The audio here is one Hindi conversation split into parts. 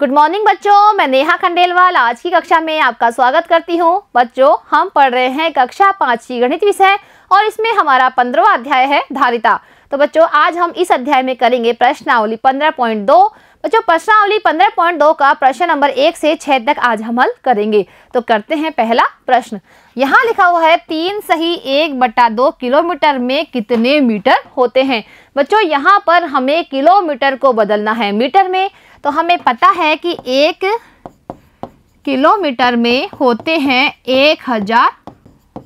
गुड मॉर्निंग बच्चों मैं नेहा खंडेलवाल आज की कक्षा में आपका स्वागत करती हूँ बच्चों हम पढ़ रहे हैं कक्षा पांच की गणित विषय और इसमें हमारा पंद्रवा अध्याय है धारिता तो बच्चों आज हम इस अध्याय में करेंगे प्रश्नावली पंद्रह पॉइंट दो बच्चों प्रश्नावली पंद्रह पॉइंट दो का प्रश्न नंबर एक से छह तक आज हम हल करेंगे तो करते हैं पहला प्रश्न यहाँ लिखा हुआ है तीन सही एक बटा दो किलोमीटर में कितने मीटर होते हैं बच्चों यहाँ पर हमें किलोमीटर को बदलना है मीटर में तो हमें पता है कि एक किलोमीटर में होते हैं एक हजार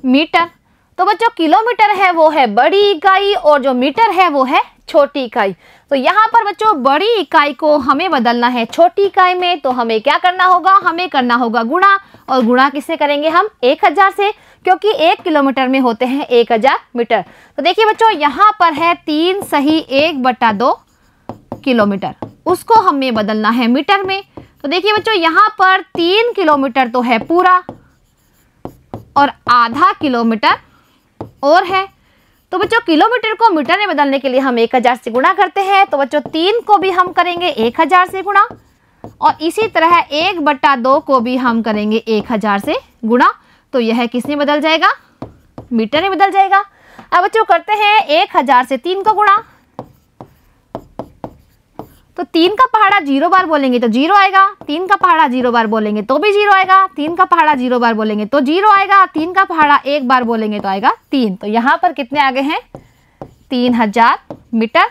मीटर तो बच्चों किलोमीटर है वो है बड़ी इकाई और जो मीटर है वो है छोटी इकाई तो यहाँ पर बच्चों बड़ी इकाई को हमें बदलना है छोटी इकाई में तो हमें क्या करना होगा हमें करना होगा गुणा और गुणा किससे करेंगे हम एक हजार से क्योंकि एक किलोमीटर में होते हैं एक हजार मीटर तो देखिए बच्चों यहाँ पर है तीन सही एक बटा दो किलोमीटर उसको हमें बदलना है मीटर में तो देखिए बच्चों यहाँ पर तीन किलोमीटर तो है पूरा और आधा किलोमीटर और है तो बच्चों किलोमीटर को मीटर में बदलने के लिए हम एक हज़ार से गुणा करते हैं तो बच्चों तीन को भी हम करेंगे एक हज़ार से गुणा और इसी तरह एक बट्टा दो को भी हम करेंगे एक हज़ार से गुणा तो यह किसने बदल जाएगा मीटर में बदल जाएगा अब बच्चों करते हैं एक हज़ार से तीन को गुणा तो तीन का पहाड़ा जीरो बार बोलेंगे तो जीरो आएगा तीन का पहाड़ा जीरो बार बोलेंगे तो भी जीरो आएगा तीन का पहाड़ा जीरो बार बोलेंगे तो जीरो आएगा तीन का पहाड़ा एक बार बोलेंगे तो आएगा तीन तो यहाँ पर कितने आगे हैं तीन हजार मीटर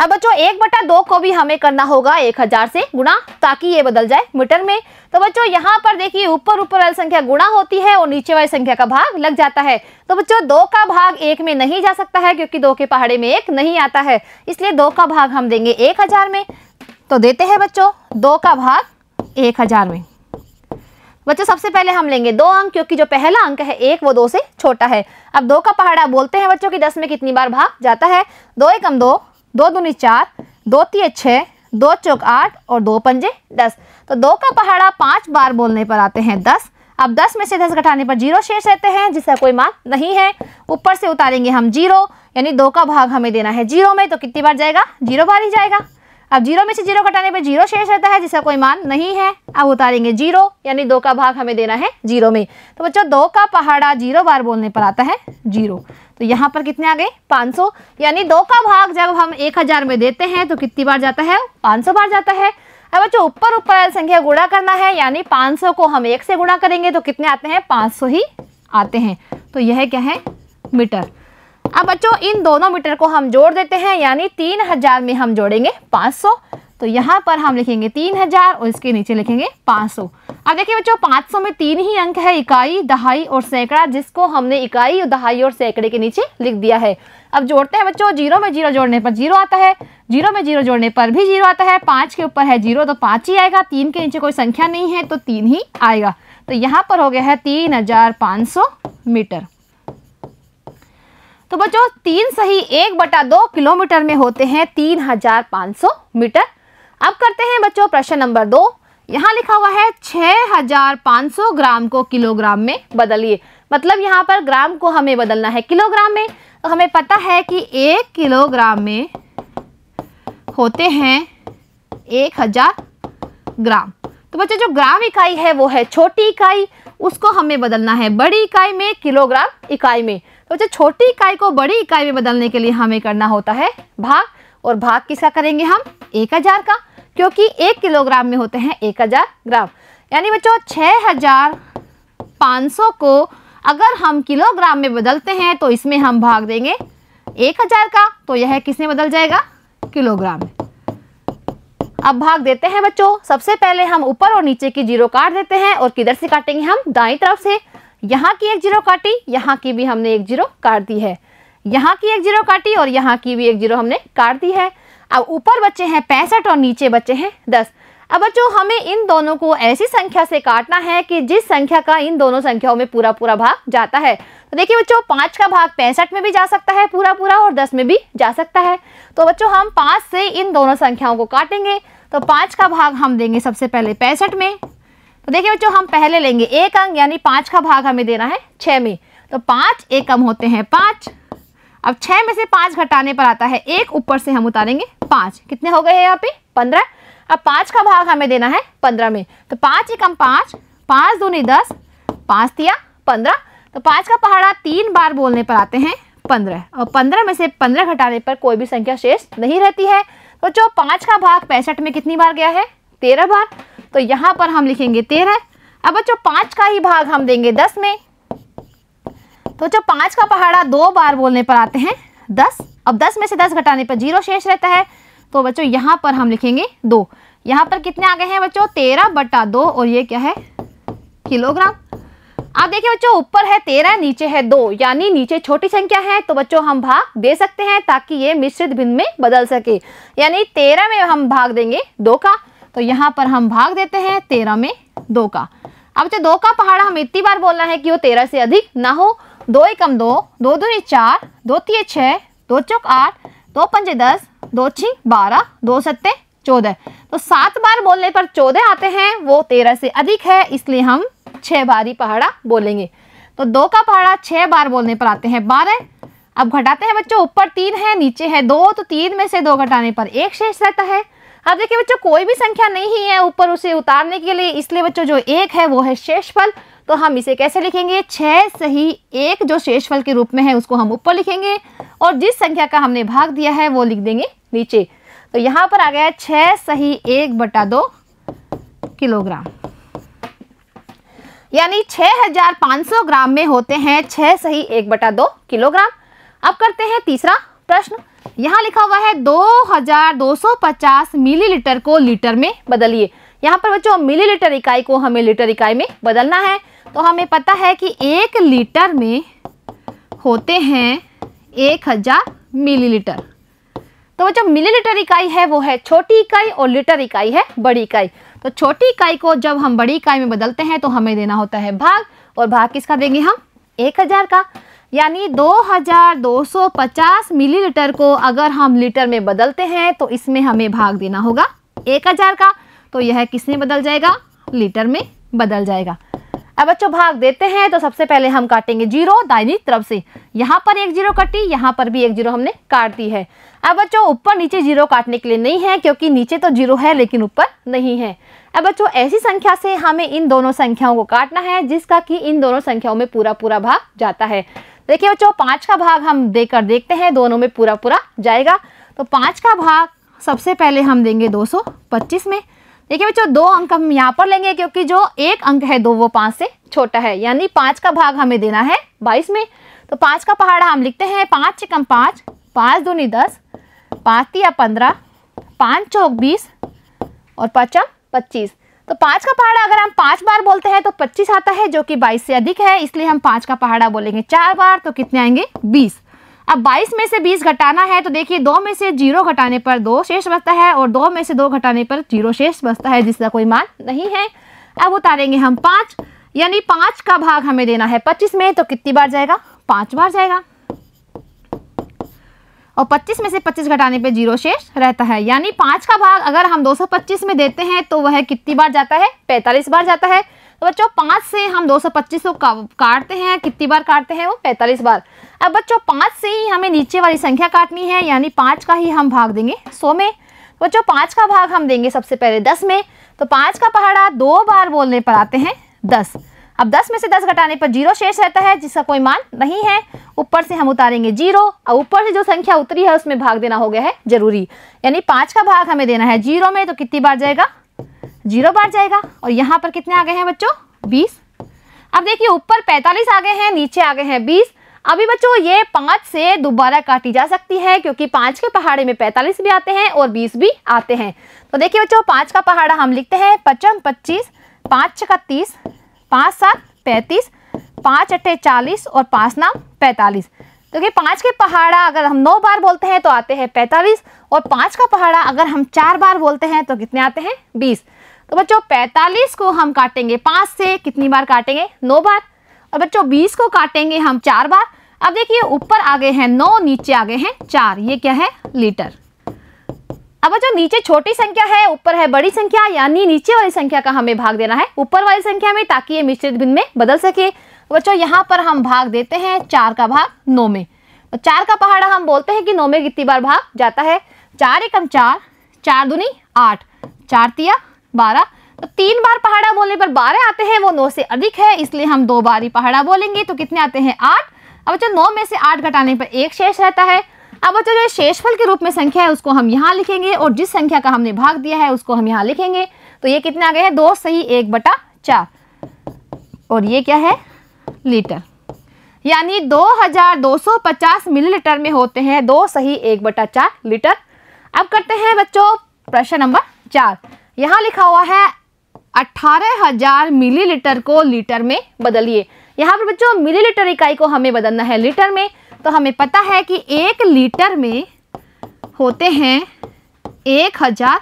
अब बच्चों एक बटा दो को भी हमें करना होगा एक हजार से गुणा ताकि ये बदल जाए मीटर में तो बच्चों यहाँ पर देखिए ऊपर ऊपर वाली संख्या गुणा होती है और नीचे वाली संख्या का भाग लग जाता है तो बच्चों दो का भाग एक में नहीं जा सकता है क्योंकि दो के पहाड़े में एक नहीं आता है इसलिए दो का भाग हम देंगे एक हजार में तो देते हैं बच्चों दो का भाग एक हजार में बच्चों सबसे पहले हम लेंगे दो अंक क्योंकि जो पहला अंक है एक वो दो से छोटा है अब दो का पहाड़ा बोलते हैं बच्चों की दस में कितनी बार भाग जाता है दो एकम दो दो दूनी चार दो तीय छः दो चौक आठ और दो पंजे दस तो दो का पहाड़ा पांच बार बोलने पर आते हैं दस अब दस में से दस घटाने पर जीरो शेष रहते हैं जिसका कोई मान नहीं है ऊपर से उतारेंगे हम जीरो यानी दो का भाग हमें देना है जीरो में तो कितनी बार जाएगा जीरो बार ही जाएगा अब जीरो में से जीरो कटाने पर जीरो शेष रहता है जिसका कोई मान नहीं है अब उतारेंगे जीरो यानी दो का भाग हमें देना है जीरो में तो बच्चों दो का पहाड़ा जीरो बार बोलने पर आता है जीरो तो यहाँ पर कितने आ गए 500 यानी दो का भाग जब हम 1000 में देते हैं तो कितनी बार जाता है 500 बार जाता है अब बच्चों ऊपर ऊपर वाली संख्या गुणा करना है यानी 500 को हम एक से गुणा करेंगे तो कितने आते हैं 500 ही आते हैं तो यह क्या है मीटर अब बच्चों इन दोनों मीटर को हम जोड़ देते हैं यानी तीन हजार में हम जोड़ेंगे पाँच सौ तो यहाँ पर हम लिखेंगे तीन हजार और इसके नीचे लिखेंगे पाँच सौ अब देखिए बच्चों पाँच सौ में तीन ही अंक है इकाई दहाई और सैकड़ा जिसको हमने इकाई और दहाई और सैकड़े के नीचे लिख दिया है अब जोड़ते हैं बच्चों जीरो में जीरो जोड़ने पर जीरो आता है जीरो में जीरो जोड़ने पर भी जीरो आता है पाँच के ऊपर है जीरो तो पाँच ही आएगा तीन के नीचे कोई संख्या नहीं है तो तीन ही आएगा तो यहाँ पर हो गया है तीन हजार पाँच सौ मीटर तो बच्चों तीन सही एक बटा दो किलोमीटर में होते हैं तीन हजार पाँच सौ मीटर अब करते हैं बच्चों प्रश्न नंबर दो यहाँ लिखा हुआ है छह हजार पाँच सौ ग्राम को किलोग्राम में बदलिए मतलब यहाँ पर ग्राम को हमें बदलना है किलोग्राम में तो हमें पता है कि एक किलोग्राम में होते हैं एक हजार ग्राम तो बच्चों जो ग्राम इकाई है वो है छोटी इकाई उसको हमें बदलना है बड़ी इकाई में किलोग्राम इकाई में तो जो छोटी इकाई को बड़ी इकाई में बदलने के लिए हमें करना होता है भाग और भाग किसका करेंगे हम एक हज़ार का क्योंकि एक किलोग्राम में होते हैं एक हज़ार ग्राम यानी बच्चों छः हज़ार पाँच सौ को अगर हम किलोग्राम में बदलते हैं तो इसमें हम भाग देंगे एक हज़ार का तो यह किसने बदल जाएगा किलोग्राम में अब भाग देते हैं बच्चों सबसे पहले हम ऊपर और नीचे की जीरो काट देते हैं और किधर से काटेंगे हम दाई तरफ से यहाँ की एक जीरो काटी यहाँ की भी हमने एक जीरो काट दी है यहाँ की एक जीरो काटी और यहाँ की भी एक जीरो हमने काट दी है अब ऊपर बच्चे हैं पैंसठ और नीचे बच्चे हैं दस अब बच्चों हमें इन दोनों को ऐसी संख्या से काटना है कि जिस संख्या का इन दोनों संख्याओं में पूरा पूरा भाग जाता है तो देखिए बच्चों पाँच का भाग पैंसठ में भी जा सकता है पूरा पूरा और दस में भी जा सकता है तो बच्चों हम पाँच से इन दोनों संख्याओं को काटेंगे तो पाँच का भाग हम देंगे सबसे पहले पैंसठ में तो देखिए बच्चों हम पहले लेंगे एक अंक यानी पांच का भाग हमें देना है छ में तो एक एकम होते हैं पांच अब छह में से पांच घटाने पर आता है एक ऊपर से हम उतारेंगे पांच कितने हो गए हैं यहाँ पे पंद्रह अब पांच का भाग हमें देना है पंद्रह में तो एक एकम पांच पांच दूनी दस पांच दिया पंद्रह तो पांच का पहाड़ा तीन बार बोलने पर आते हैं पंद्रह और पंद्रह में से पंद्रह घटाने पर कोई भी संख्या शेष नहीं रहती है तो जो पांच का भाग पैंसठ में कितनी बार गया है तेरह बार तो यहाँ पर हम लिखेंगे तेरह अब बच्चों पांच का ही भाग हम देंगे दस में तो बच्चों पांच का पहाड़ा दो बार बोलने पर आते हैं दस अब दस में से दस घटाने पर जीरो शेष रहता है तो बच्चों यहां पर हम लिखेंगे दो यहाँ पर कितने आ गए हैं बच्चों तेरह बटा दो और ये क्या है किलोग्राम आप देखिए बच्चों ऊपर है तेरह नीचे है दो यानी नीचे छोटी संख्या है तो बच्चों हम भाग दे सकते हैं ताकि ये मिश्रित भिन्न में बदल सके यानी तेरह में हम भाग देंगे दो का तो यहाँ पर हम भाग देते हैं तेरह में दो का अब जो दो का पहाड़ा हमें इतनी बार बोलना है कि वो तेरह से अधिक ना हो दो एकम दो दो दूनी चार दो तीय छः दो चौक आठ दो पंजे दस दो छी बारह दो सत्ते चौदह तो सात बार बोलने पर चौदह आते हैं वो तेरह से अधिक है इसलिए हम छः बारी पहाड़ा बोलेंगे तो दो का पहाड़ा छः बार बोलने पर आते हैं बारह अब घटाते हैं बच्चों ऊपर तीन है नीचे है दो तो तीन में से दो घटाने पर एक शेष रहता है अब देखिए बच्चों कोई भी संख्या नहीं है ऊपर उसे उतारने के लिए इसलिए बच्चों जो एक है वो है शेषफल तो हम इसे कैसे लिखेंगे छः सही एक जो शेषफल के रूप में है उसको हम ऊपर लिखेंगे और जिस संख्या का हमने भाग दिया है वो लिख देंगे नीचे तो यहाँ पर आ गया छः सही एक बटा दो किलोग्राम यानी 6,500 ग्राम में होते हैं छः सही एक बटा दो किलोग्राम अब करते हैं तीसरा प्रश्न यहाँ लिखा हुआ है 2250 मिलीलीटर को लीटर में बदलिए यहाँ पर बच्चों मिलीलीटर इकाई को हमें लीटर इकाई में बदलना है तो हमें पता है कि एक लीटर में होते हैं एक हजार मिलीलीटर तो बच्चों मिलीलीटर इकाई है वो है छोटी इकाई और लीटर इकाई है बड़ी इकाई तो छोटी इकाई को जब हम बड़ी इकाई में बदलते हैं तो हमें देना होता है भाग और भाग किसका देंगे हम एक हजार का यानी 2250 मिलीलीटर को अगर हम लीटर में बदलते हैं तो इसमें हमें भाग देना होगा 1000 का तो यह किस में बदल जाएगा लीटर में बदल जाएगा अब बच्चों भाग देते हैं तो सबसे पहले हम काटेंगे जीरो दाहिनी तरफ से यहाँ पर एक जीरो कटी यहाँ पर भी एक जीरो हमने काट दी है अब बच्चों ऊपर नीचे जीरो काटने के लिए नहीं है क्योंकि नीचे तो जीरो है लेकिन ऊपर नहीं है अब बच्चों ऐसी संख्या से हमें इन दोनों संख्याओं को काटना है जिसका कि इन दोनों संख्याओं में पूरा पूरा भाग जाता है देखिए बच्चों पांच का भाग हम देकर देखते हैं दोनों में पूरा पूरा जाएगा तो पांच का भाग सबसे पहले हम देंगे 225 में देखिए बच्चों दो अंक हम यहाँ पर लेंगे क्योंकि जो एक अंक है दो वो पाँच से छोटा है यानी पाँच का भाग हमें देना है बाईस में तो पांच का पहाड़ा हम लिखते हैं पाँच चिकम पाँच पाँच दूनी दस पाँच तिया पंद्रह पाँच चौक बीस और पचम पच्चीस तो पाँच का पहाड़ा अगर हम पाँच बार बोलते हैं तो पच्चीस आता है जो कि बाईस से अधिक है इसलिए हम पाँच का पहाड़ा बोलेंगे चार बार तो कितने आएंगे बीस अब बाईस में से बीस घटाना है तो देखिए दो में से जीरो घटाने पर दो शेष बचता है और दो में से दो घटाने पर जीरो शेष बचता है जिसका कोई मान नहीं है अब उतारेंगे हम पाँच यानी पाँच का भाग हमें देना है पच्चीस में तो कितनी बार जाएगा पाँच बार जाएगा और 25 में से 25 घटाने पे जीरो शेष रहता है यानी पाँच का भाग अगर हम 225 में देते हैं तो वह कितनी बार जाता है 45 बार जाता है तो बच्चों पाँच से हम 225 को काटते हैं कितनी बार काटते हैं वो 45 बार अब बच्चों पाँच से ही हमें नीचे वाली संख्या काटनी है यानी पाँच का ही हम भाग देंगे सौ में तो बच्चों पाँच का भाग हम देंगे सबसे पहले दस में तो पाँच का पहाड़ा दो बार बोलने पर आते हैं दस अब 10 में से 10 घटाने पर जीरो शेष रहता है जिसका कोई मान नहीं है ऊपर से हम उतारेंगे जीरो और ऊपर से जो संख्या उतरी है उसमें भाग देना हो गया है जरूरी यानी पाँच का भाग हमें देना है जीरो में तो कितनी बार जाएगा जीरो बार जाएगा और यहाँ पर कितने आ गए हैं बच्चों बीस अब देखिए ऊपर पैंतालीस आ गए हैं नीचे आ गए हैं बीस अभी बच्चों ये पाँच से दोबारा काटी जा सकती है क्योंकि पाँच के पहाड़े में पैंतालीस भी आते हैं और बीस भी आते हैं तो देखिए बच्चों पाँच का पहाड़ा हम लिखते हैं पचम पच्चीस पाँच का तीस पाँच सात पैंतीस पाँच अट्ठे चालीस और पाँच नाम पैंतालीस तो ये पाँच के पहाड़ा अगर हम नौ बार बोलते हैं तो आते हैं पैंतालीस और पाँच का पहाड़ा अगर हम चार बार बोलते हैं तो कितने आते हैं बीस तो बच्चों पैंतालीस को हम काटेंगे पाँच से कितनी बार काटेंगे नौ बार और बच्चों बीस को काटेंगे हम चार बार अब देखिए ऊपर आ गए हैं नौ नीचे आ गए हैं चार ये क्या है लीटर अब जो नीचे छोटी संख्या है ऊपर है बड़ी संख्या यानी नीचे वाली संख्या का हमें भाग देना है ऊपर वाली संख्या में ताकि ये मिश्रित भिन्न में बदल सके बच्चों यहाँ पर हम भाग देते हैं चार का भाग नौ में तो चार का पहाड़ा हम बोलते हैं कि नौ में कितनी बार भाग जाता है चार एकम चार चार दुनी आठ चार तिया बारह तो तीन बार पहाड़ा बोलने पर बारह आते हैं वो नौ से अधिक है इसलिए हम दो बार ही पहाड़ा बोलेंगे तो कितने आते हैं आठ अब बच्चों नौ में से आठ घटाने पर एक शेष रहता है अब बच्चों जो शेषफल के रूप में संख्या है उसको हम यहाँ लिखेंगे और जिस संख्या का हमने भाग दिया है उसको हम यहाँ लिखेंगे तो ये कितना आ गए हैं दो सही एक बटा चार और ये क्या है लीटर यानी 2250 मिलीलीटर में होते हैं दो सही एक बटा चार लीटर अब करते हैं बच्चों प्रश्न नंबर चार यहाँ लिखा हुआ है 18000 मिलीलीटर को लीटर में बदलिए यहाँ पर बच्चों मिलीलीटर इकाई को हमें बदलना है लीटर में तो हमें पता है कि एक लीटर में होते हैं एक हज़ार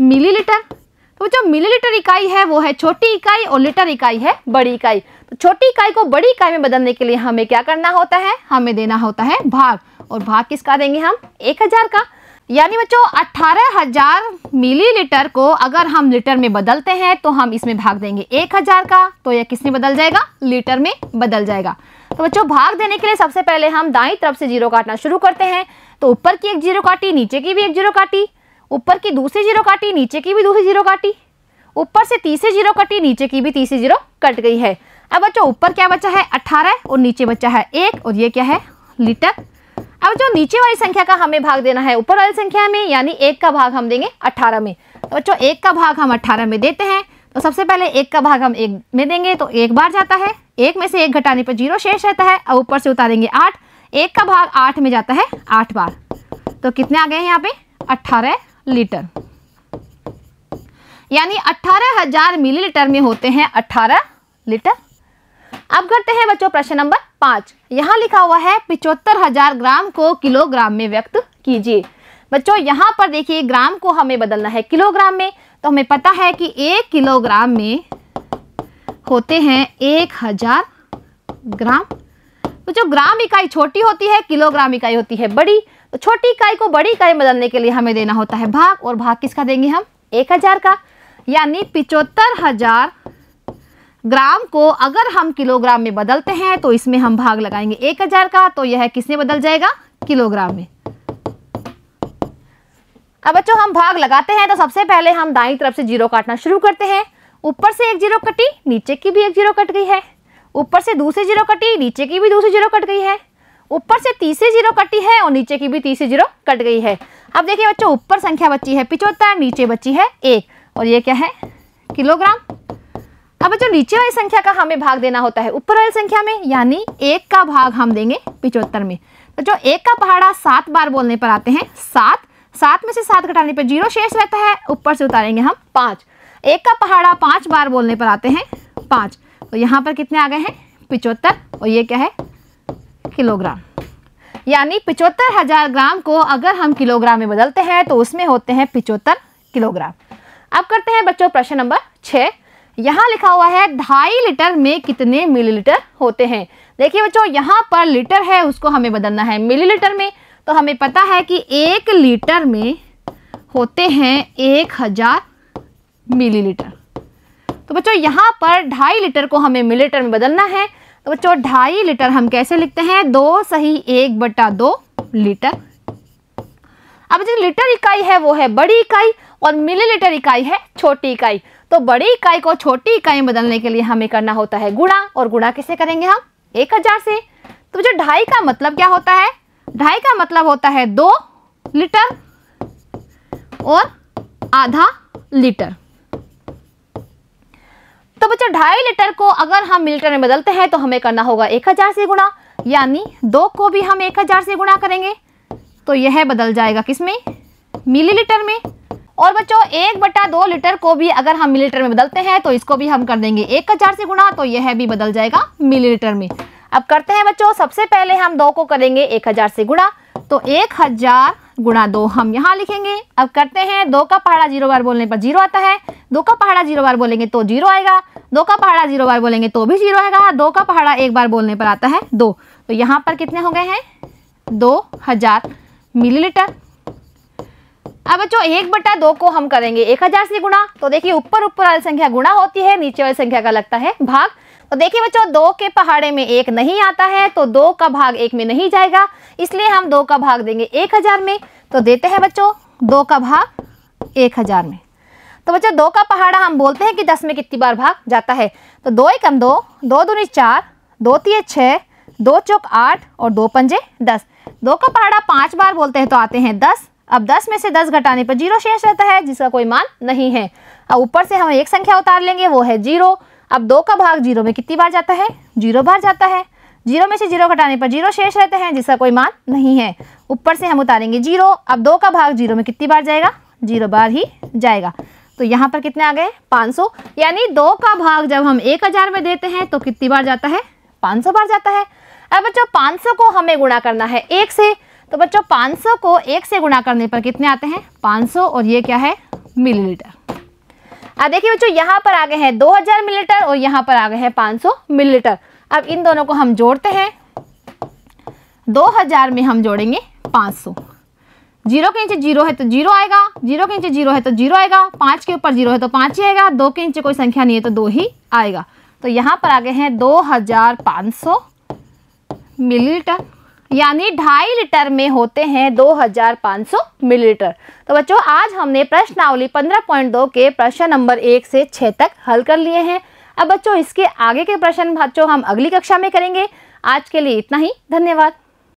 मिलीलीटर तो जो मिलीलीटर इकाई है वो है छोटी इकाई और लीटर इकाई है बड़ी इकाई तो छोटी इकाई को बड़ी इकाई में बदलने के लिए हमें क्या करना होता है हमें देना होता है भाग और भाग किसका देंगे हम एक हज़ार का यानी बच्चों अट्ठारह हजार लीटर को अगर हम लीटर में बदलते हैं तो हम इसमें भाग देंगे एक हजार का तो यह किसमें बदल जाएगा लीटर में बदल जाएगा तो बच्चों भाग देने के लिए सबसे पहले हम दाई तरफ से जीरो काटना शुरू करते हैं तो ऊपर की एक जीरो काटी नीचे की भी एक जीरो काटी ऊपर की दूसरी जीरो काटी नीचे की भी दूसरी जीरो काटी ऊपर से तीसरी जीरो कटी नीचे की भी तीसरी जीरो कट गई है अब बच्चों ऊपर क्या बचा है अट्ठारह और नीचे बचा है एक और ये क्या है लीटर अब जो नीचे वाली संख्या का हमें भाग देना है ऊपर वाली संख्या में यानी एक का भाग हम देंगे अट्ठारह में तो बच्चों एक का भाग हम अट्ठारह में देते हैं तो सबसे पहले एक का भाग हम एक में देंगे तो एक बार जाता है एक में से एक घटाने पर जीरो शेष रहता है और ऊपर से उतारेंगे आठ एक का भाग आठ में जाता है आठ बार तो कितने आ गए हैं यहाँ पे अट्ठारह लीटर यानी अट्ठारह हजार मिलीलीटर में होते हैं अट्ठारह लीटर अब करते हैं बच्चों प्रश्न नंबर पांच यहाँ लिखा हुआ है पिचहत्तर हजार ग्राम को किलोग्राम में व्यक्त कीजिए बच्चों यहाँ पर देखिए ग्राम को हमें बदलना है किलोग्राम में तो हमें पता है कि एक किलोग्राम में होते हैं एक हज़ार ग्राम तो जो ग्राम इकाई छोटी होती है किलोग्राम इकाई होती है बड़ी तो छोटी इकाई को बड़ी इकाई में बदलने के लिए हमें देना होता है भाग और भाग किसका देंगे हम एक हज़ार का यानी पिचहत्तर हज़ार ग्राम को अगर हम किलोग्राम में बदलते हैं तो इसमें हम भाग लगाएंगे एक हज़ार का तो यह किसने बदल जाएगा किलोग्राम में अब बच्चों हम भाग लगाते हैं तो सबसे पहले हम दाई तरफ से जीरो काटना शुरू करते हैं ऊपर से एक जीरो कटी नीचे की भी एक जीरो कट गई है ऊपर से दूसरी जीरो कटी नीचे की भी दूसरी जीरो कट गई है ऊपर से तीसरी जीरो कटी है और नीचे की भी तीसरी जीरो कट गई है अब देखिए बच्चों ऊपर संख्या बची है पिचोत्तर नीचे बची है एक और ये क्या है किलोग्राम अब बच्चों नीचे वाली संख्या का हमें भाग देना होता है ऊपर वाली संख्या में यानी एक का भाग हम देंगे पिचोत्तर में तो जो एक का पहाड़ा सात बार बोलने पर आते हैं सात सात में से सात घटाने पर जीरो शेष रहता है ऊपर से उतारेंगे हम पाँच एक का पहाड़ा पाँच बार बोलने पर आते हैं पाँच तो यहाँ पर कितने आ गए हैं पिचहत्तर और ये क्या है किलोग्राम यानी पिचहत्तर हजार ग्राम को अगर हम किलोग्राम में बदलते हैं तो उसमें होते हैं पिचहत्तर किलोग्राम अब करते हैं बच्चों प्रश्न नंबर छः यहाँ लिखा हुआ है ढाई लीटर में कितने मिलीलीटर होते हैं देखिए बच्चों यहाँ पर लीटर है उसको हमें बदलना है मिलीलीटर में तो हमें पता है कि एक लीटर में होते हैं एक हज़ार मिलीलीटर तो बच्चों यहाँ पर ढाई लीटर को हमें मिलीलीटर में बदलना है तो बच्चों ढाई लीटर हम कैसे लिखते हैं दो सही एक बटा दो लीटर अब जो लीटर इकाई है वो है बड़ी इकाई और मिलीलीटर इकाई है छोटी इकाई तो बड़ी इकाई को छोटी इकाई में बदलने के लिए हमें करना होता है गुणा और गुणा कैसे करेंगे हम एक हज़ार से तो जो ढाई का मतलब क्या होता है ढाई का मतलब होता है दो लीटर और आधा लीटर तो बच्चों ढाई लीटर को अगर हम लीटर में बदलते हैं तो हमें करना होगा एक हजार से गुणा यानी दो को भी हम एक हजार से गुणा करेंगे तो यह बदल जाएगा किसमें मिलीलीटर में और बच्चों एक बटा दो लीटर को भी अगर हम मिलीलीटर में बदलते हैं तो इसको भी हम कर देंगे एक हजार से गुणा तो यह भी बदल जाएगा मिलीलीटर में अब करते हैं बच्चों सबसे पहले हम दो को करेंगे एक हजार से गुणा तो एक हजार गुणा दो हम यहाँ लिखेंगे अब करते हैं दो का पहाड़ा जीरो बार बोलने पर जीरो आता है दो का पहाड़ा जीरो बार बोलेंगे तो जीरो आएगा दो का पहाड़ा जीरो बार बोलेंगे तो भी जीरो आएगा दो का पहाड़ा एक बार बोलने पर आता है दो तो यहाँ पर कितने हो गए हैं दो हजार मिलीलीटर अब बच्चों एक बटा दो को हम करेंगे एक हजार से गुणा तो देखिए ऊपर ऊपर वाली संख्या गुणा होती है नीचे वाली संख्या का लगता है भाग तो देखिए बच्चों दो के पहाड़े में एक नहीं आता है तो दो का भाग एक में नहीं जाएगा इसलिए हम दो का भाग देंगे एक हज़ार में तो देते हैं बच्चों दो का भाग एक हज़ार में तो बच्चों दो का पहाड़ा हम बोलते हैं कि दस में कितनी बार भाग जाता है तो दो एकम दो दो दूनी चार दो तीय छः दो चौक आठ और दो पंजे दस दो का पहाड़ा पाँच बार बोलते हैं तो आते हैं दस अब दस में से दस घटाने पर जीरो शेष रहता है जिसका कोई मान नहीं है अब ऊपर से हम एक संख्या उतार लेंगे वो है जीरो अब दो का भाग जीरो में कितनी बार जाता है जीरो बार जाता है जीरो में से जीरो घटाने पर जीरो शेष रहते हैं जिसका कोई मान नहीं है ऊपर से हम उतारेंगे जीरो अब दो का भाग जीरो में कितनी बार जाएगा जीरो बार ही जाएगा तो यहाँ पर कितने आ गए 500 यानी दो का भाग जब हम एक हज़ार में देते हैं तो कितनी बार जाता है 500 बार जाता है अब बच्चों 500 को हमें गुणा करना है एक से तो बच्चों 500 को एक से गुणा करने पर कितने आते हैं 500 और ये क्या है मिलीलीटर देखिए बच्चों यहाँ पर आ गए हैं 2000 मिलीलीटर और यहाँ पर आ गए हैं 500 मिलीलीटर अब इन दोनों को हम जोड़ते हैं 2000 में हम जोड़ेंगे 500 जीरो के नीचे जीरो है तो जीरो आएगा जीरो के नीचे जीरो है तो जीरो आएगा पाँच के ऊपर जीरो है तो पाँच ही आएगा दो के नीचे कोई संख्या नहीं है तो दो ही आएगा तो यहाँ पर आ गए हैं 2500 मिलीलीटर यानी ढाई लीटर में होते हैं 2500 मिलीलीटर तो बच्चों आज हमने प्रश्नावली 15.2 के प्रश्न नंबर एक से छः तक हल कर लिए हैं अब बच्चों इसके आगे के प्रश्न बच्चों हम अगली कक्षा में करेंगे आज के लिए इतना ही धन्यवाद